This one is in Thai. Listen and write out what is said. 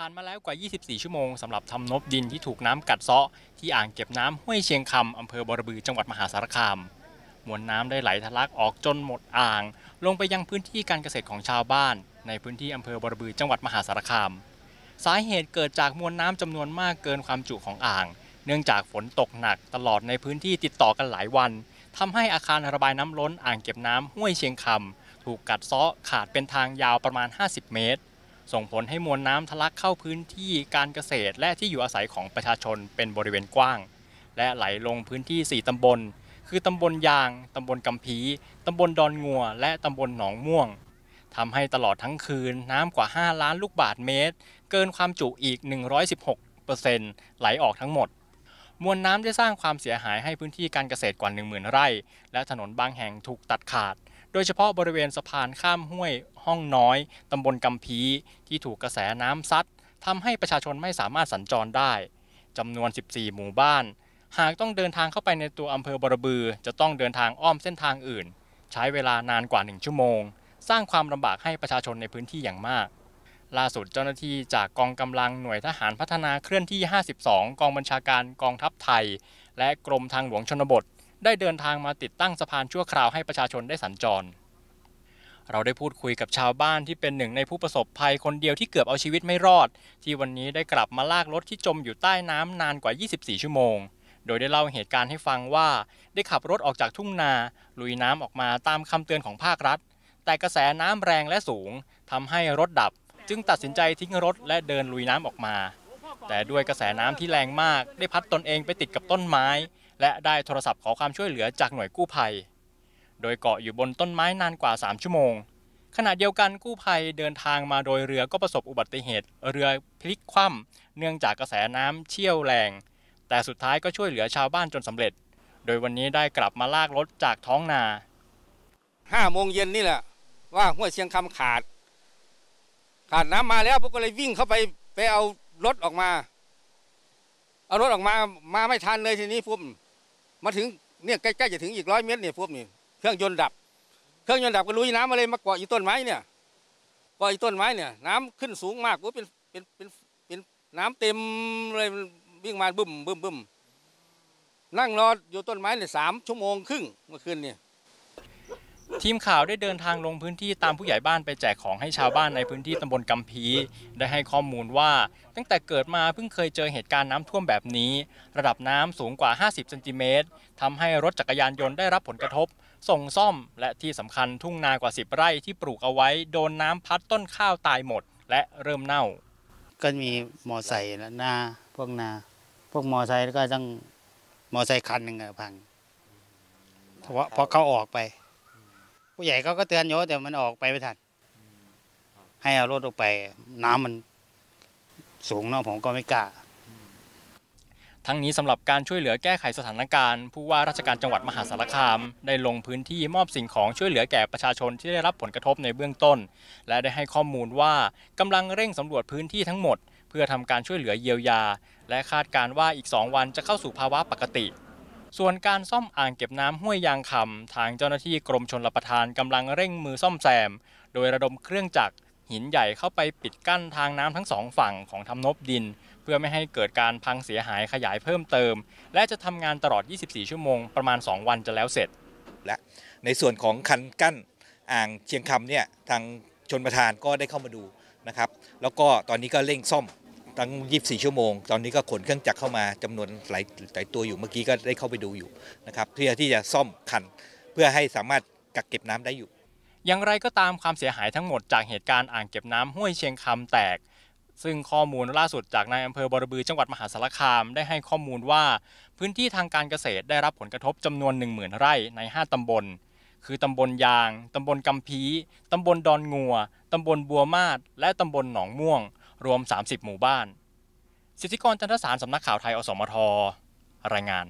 ผ่านมาแล้วกว่า 24 ชั่วโมงสำหรับทำนบดินที่ถูกน้ำกัดเซาะที่อ่างเก็บน้ำห้วยเชียงคำอำเภอบรบือจังหวัดมหาสารคามมวลน้ำได้ไหลทะลักออกจนหมดอ่าง ลงไปยังพื้นที่การเกษตรของชาวบ้าน ในพื้นที่อำเภอบรบือจังหวัดมหาสารคามสาเหตุเกิดจากมวลน้ำจำนวนมากเกินความจุของอ่าง เนื่องจากฝนตกหนักตลอดในพื้นที่ติดต่อกันหลายวันทำให้อาคารระบายน้ำล้นอ่างเก็บน้ำห้วยเชียงคำถูกกัดเซาะขาดเป็นทางยาวประมาณ 50 เมตรส่งผลให้มวลน้ำทะลักเข้าพื้นที่การเกษตร และที่อยู่อาศัยของประชาชนเป็นบริเวณกว้าง และไหลลงพื้นที่ 4ตำบล คือตำบลยาง ตำบลกำพีตำบลดอนงัวและตำบลหนองม่วง ทำให้ตลอดทั้งคืนน้ำกว่า 5 ล้านลูกบาทเมตร เกินความจุอีก 116%ไหลออกทั้งหมด มวลน้ำได้สร้างความเสียหายให้พื้นที่การเกษตรกว่า 10,000 ไร่ และถนนบางแห่งถูกตัดขาดโดยเฉพาะบริเวณสะพานข้ามห้วย ห้องน้อย ตำบลกำพี ที่ถูกกระแสน้ำซัด ทำให้ประชาชนไม่สามารถสัญจรได้ จำนวน 14 หมู่บ้าน หากต้องเดินทางเข้าไปในตัวอำเภอบรบือ จะต้องเดินทางอ้อมเส้นทางอื่น ใช้เวลานานกว่า 1 ชั่วโมง สร้างความลำบากให้ประชาชนในพื้นที่อย่างมาก ล่าสุดเจ้าหน้าที่จากกองกำลังหน่วยทหารพัฒนาเคลื่อนที่ 52 กองบัญชาการกองทัพไทย และกรมทางหลวงชนบทได้เดินทางมาติดตั้งสะพานชั่วคราว ให้ประชาชนได้สัญจร เราได้พูดคุยกับชาวบ้านที่เป็นหนึ่งในผู้ประสบภัยคนเดียวที่เกือบเอาชีวิตไม่รอด ที่วันนี้ได้กลับมาลากรถที่จมอยู่ใต้น้ำนานกว่า 24 ชั่วโมง โดยได้เล่าเหตุการณ์ให้ฟังว่า ได้ขับรถออกจากทุ่งนา ลุยน้ำออกมาตามคำเตือนของภาครัฐ แต่กระแสน้ำแรงและสูงทำให้รถดับ จึงตัดสินใจทิ้งรถ และเดินลุยน้ำออกมา แต่ด้วยกระแสน้ำที่แรงมาก ได้พัดตนเองไปติดกับต้นไม้และได้โทรศัพท์ขอความช่วยเหลือจากหน่วยกู้ภัย โดยเกาะอยู่บนต้นไม้นานกว่า 3 ชั่วโมง ขณะเดียวกันกู้ภัยเดินทางมาโดยเรือก็ประสบอุบัติเหตุ เรือพลิกคว่ำเนื่องจากกระแสน้ำเชี่ยวแรง แต่สุดท้ายก็ช่วยเหลือชาวบ้านจนสำเร็จ โดยวันนี้ได้กลับมาลากรถจากท้องนาห้าโมงเย็นนี่แหละ ว่าห้วยเชียงคำขาด ขาดน้ำมาแล้วพวกก็เลยวิ่งเข้าไปไปเอารถออกมาเอารถออกมามาไม่ทันเลยทีนี้พุ่มมาถึงเนี่ยใกล้ๆจะถึงอีกร้อยเมตรเนี่ยพวกนี้เครื่องยนต์ดับ เครื่องยนต์ดับก็ลุยน้ำมาเลยมาเกาะอีต้นไม้เนี่ยเกาะอีต้นไม้เนี่ยน้ำขึ้นสูงมากโอ้เป็นเป็นเป็นเป็นน้ำเต็มเลยวิ่งมาบึ้มบึ้มบึ้มนั่งรออยู่ต้นไม้เนี่ยสามชั่วโมงครึ่งเมื่อคืนเนี่ยทีมข่าวได้เดินทางลงพื้นที่ตามผู้ใหญ่บ้านไปแจกของให้ชาวบ้านในพื้นที่ตำบลกำพีได้ให้ข้อมูลว่า ตั้งแต่เกิดมาเพิ่งเคยเจอเหตุการณ์น้ำท่วมแบบนี้ ระดับน้ำสูงกว่า 50เซนติเมตรทำให้รถจักรยานยนต์ได้รับผลกระทบ ส่งซ่อมและที่สำคัญทุ่งนากว่า 10 ไร่ที่ปลูกเอาไว้โดนน้ำพัดต้นข้าวตายหมด และเริ่มเน่า ก็มีมอไซค์และนาพวกนา พวกมอไซค์ก็ต้องมอไซค์คันหนึ่งอะพังเพราะเพราะเขาออกไปผู้ใหญ่เขาก็เตือนโยแต่มันออกไปไม่ทันให้เอารถออกไป น้ำมันสูงเนาะผมก็ไม่กล้าทั้งนี้สำหรับการช่วยเหลือแก้ไขสถานการณ์ผู้ว่าราชการจังหวัดมหาสารคาม ได้ลงพื้นที่มอบสิ่งของช่วยเหลือแก่ประชาชนที่ได้รับผลกระทบในเบื้องต้น และได้ให้ข้อมูลว่ากำลังเร่งสำรวจพื้นที่ทั้งหมดเพื่อทำการช่วยเหลือเยียวยา และคาดการว่าอีกสองวันจะเข้าสู่ภาวะปกติส่วนการซ่อมอ่างเก็บน้ำห้วยยางคำทางเจ้าหน้าที่กรมชนรประทานกำลังเร่งมือซ่อมแซม โดยระดมเครื่องจักรหินใหญ่เข้าไปปิดกั้นทางน้ำทั้งสองฝั่งของทำนบดิน เพื่อไม่ให้เกิดการพังเสียหายขยายเพิ่มเติม และจะทำงานตลอด 24 ชั่วโมงประมาณ 2 วันจะแล้วเสร็จ และในส่วนของคันกั้นอ่างเชียงคำเนี่ยทางชนประทานก็ได้เข้ามาดูนะครับ แล้วก็ตอนนี้ก็เร่งซ่อมตั้ง24 ชั่วโมง ตอนนี้ก็ขนเครื่องจักรเข้ามาจำนวนหลายหลายตัวอยู่ เมื่อกี้ก็ได้เข้าไปดูอยู่ นะครับเพื่อที่จะซ่อมคันเพื่อให้สามารถกักเก็บน้ำได้อยู่ อย่างไรก็ตามความเสียหายทั้งหมดจากเหตุการณ์อ่าง เก็บน้ำห้วยเชียงคำแตก ซึ่งข้อมูลล่าสุดจากนายอำเภอบรบือจังหวัดมหาสารคามได้ให้ข้อมูลว่า พื้นที่ทางการเกษตรได้รับผลกระทบจำนวน10,000ไร่ใน 5 ตำบล คือตำบลยางตำบลกำพีตำบลดอนงัวตำบลบัวมาศและตำบลหนองม่วงรวม 30 หมู่บ้าน สิทธิกรจันทสารสำนักข่าวไทยอสมท รายงาน